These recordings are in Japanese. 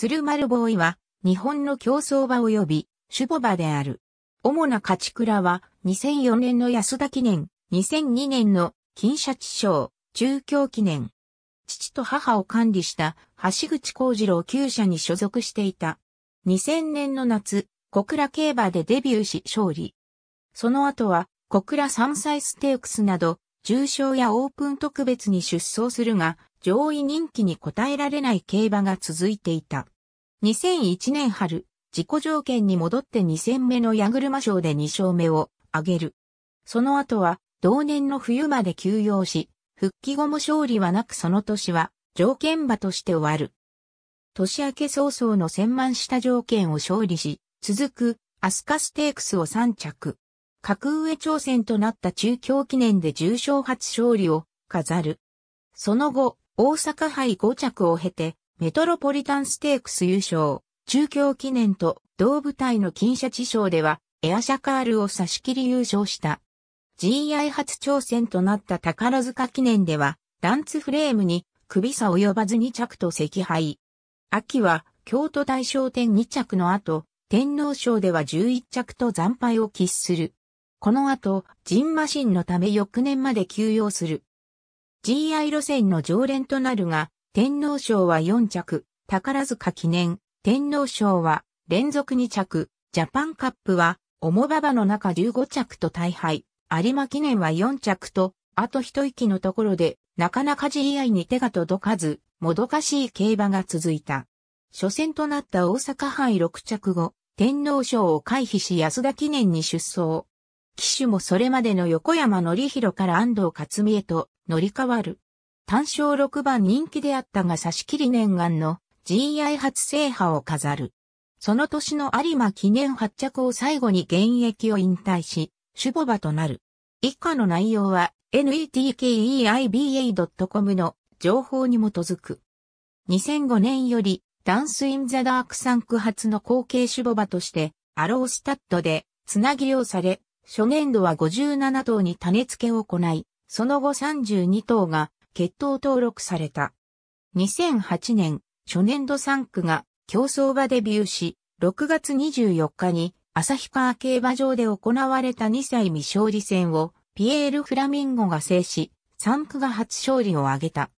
鶴丸ボーイは、日本の競走馬及び、守護場である。主な勝ち倉は、2004年の安田記念、2002年の金シャチ賞、中京記念。父と母を管理した橋口幸次郎厩舎に所属していた。2000年の夏、小倉競馬でデビューし勝利。その後は、小倉山菜ステークスなど、重賞やオープン特別に出走するが、上位人気に応えられない競馬が続いていた。2001年春、自己条件に戻って2戦目の矢車賞で2勝目を挙げる。その後は、同年の冬まで休養し、復帰後も勝利はなくその年は、条件馬として終わる。年明け早々の千満した条件を勝利し、続く、アスカステークスを3着。格上挑戦となった中京記念で重賞初勝利を飾る。その後、大阪杯5着を経て、メトロポリタンステークス優勝、中京記念と同部隊の金シャチ賞では、エアシャカールを差し切り優勝した。GI 初挑戦となった宝塚記念では、ダンツフレームに首差及ばず2着と赤敗。秋は京都大賞典2着の後、天皇賞では11着と惨敗を喫する。この後、ジンマシンのため翌年まで休養する。GI 路線の常連となるが、天皇賞は4着、宝塚記念、天皇賞は連続2着、ジャパンカップは、重馬場の中15着と大敗、有馬記念は4着と、あと一息のところで、なかなか GI に手が届かず、もどかしい競馬が続いた。初戦となった大阪杯6着後、天皇賞を回避し安田記念に出走。騎手もそれまでの横山則弘から安藤勝美へと乗り換わる。単勝6番人気であったが差し切り念願の GI 初制覇を飾る。その年の有馬記念発着を最後に現役を引退し、守護馬となる。以下の内容は netkeiba.com の情報に基づく。2005年よりダンスインザダークサンク発の後継守護馬としてアロースタッドでつなぎうされ、初年度は57頭に種付けを行い、その後32頭が決闘登録された。2008年、初年度3区が競争馬デビューし、6月24日に旭川競馬場で行われた2歳未勝利戦をピエール・フラミンゴが制し、3区が初勝利を挙げた。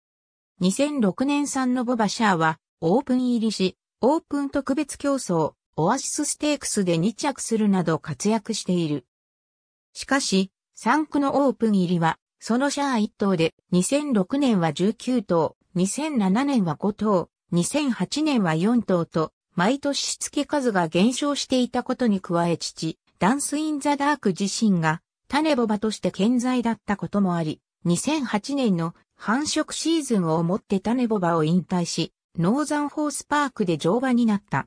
2006年産のボバシャーはオープン入りし、オープン特別競争、オアシスステークスで2着するなど活躍している。しかし、3区のオープン入りはそのシャア1頭で、2006年は19頭、2007年は5頭、2008年は4頭と、毎年しつけ数が減少していたことに加え父、ダンス・イン・ザ・ダーク自身が、種ボバとして健在だったこともあり、2008年の繁殖シーズンをもって種ボバを引退し、ノーザンホースパークで乗馬になった。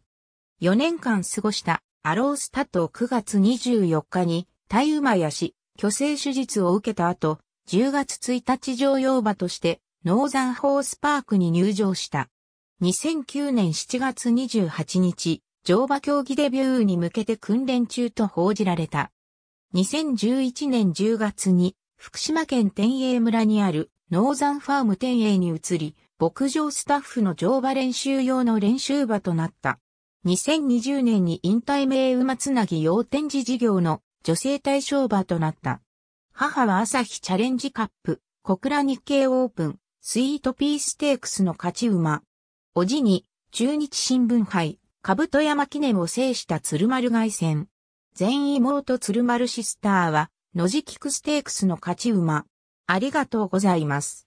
4年間過ごしたアロースタットを9月24日に、体馬やし、虚勢手術を受けた後、10月1日乗用馬としてノーザンホースパークに入場した。2009年7月28日、乗馬競技デビューに向けて訓練中と報じられた。2011年10月に福島県天栄村にあるノーザンファーム天栄に移り、牧場スタッフの乗馬練習用の練習馬となった。2020年に引退名馬つなぎ用展示事業の女性対象馬となった。母は朝日チャレンジカップ、小倉日経オープン、スイートピーステークスの勝ち馬。おじに、中日新聞杯、兜山記念を制した鶴丸外戦。全妹鶴丸シスターは、野次キクステークスの勝ち馬。ありがとうございます。